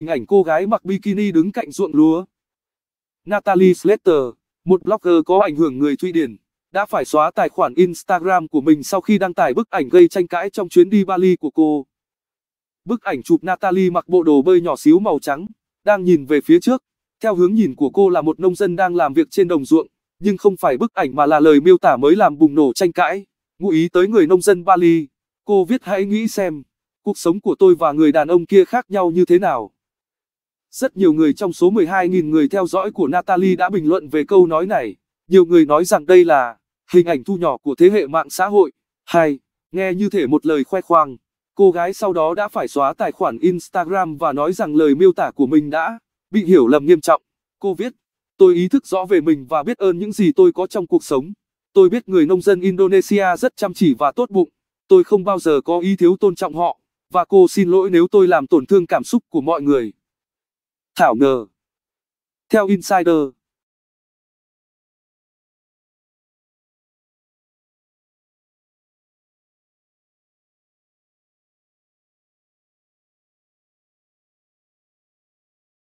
hình ảnh cô gái mặc bikini đứng cạnh ruộng lúa. Natalie Slater, một blogger có ảnh hưởng người Thụy Điển, đã phải xóa tài khoản Instagram của mình sau khi đăng tải bức ảnh gây tranh cãi trong chuyến đi Bali của cô. Bức ảnh chụp Natalie mặc bộ đồ bơi nhỏ xíu màu trắng, đang nhìn về phía trước. Theo hướng nhìn của cô là một nông dân đang làm việc trên đồng ruộng, nhưng không phải bức ảnh mà là lời miêu tả mới làm bùng nổ tranh cãi. Ngụ ý tới người nông dân Bali, cô viết hãy nghĩ xem, cuộc sống của tôi và người đàn ông kia khác nhau như thế nào. Rất nhiều người trong số 12.000 người theo dõi của Natalie đã bình luận về câu nói này. Nhiều người nói rằng đây là hình ảnh thu nhỏ của thế hệ mạng xã hội. Hay, nghe như thể một lời khoe khoang. Cô gái sau đó đã phải xóa tài khoản Instagram và nói rằng lời miêu tả của mình đã bị hiểu lầm nghiêm trọng. Cô viết, tôi ý thức rõ về mình và biết ơn những gì tôi có trong cuộc sống. Tôi biết người nông dân Indonesia rất chăm chỉ và tốt bụng. Tôi không bao giờ có ý thiếu tôn trọng họ. Và cô xin lỗi nếu tôi làm tổn thương cảm xúc của mọi người. Thảo ngờ. Theo Insider,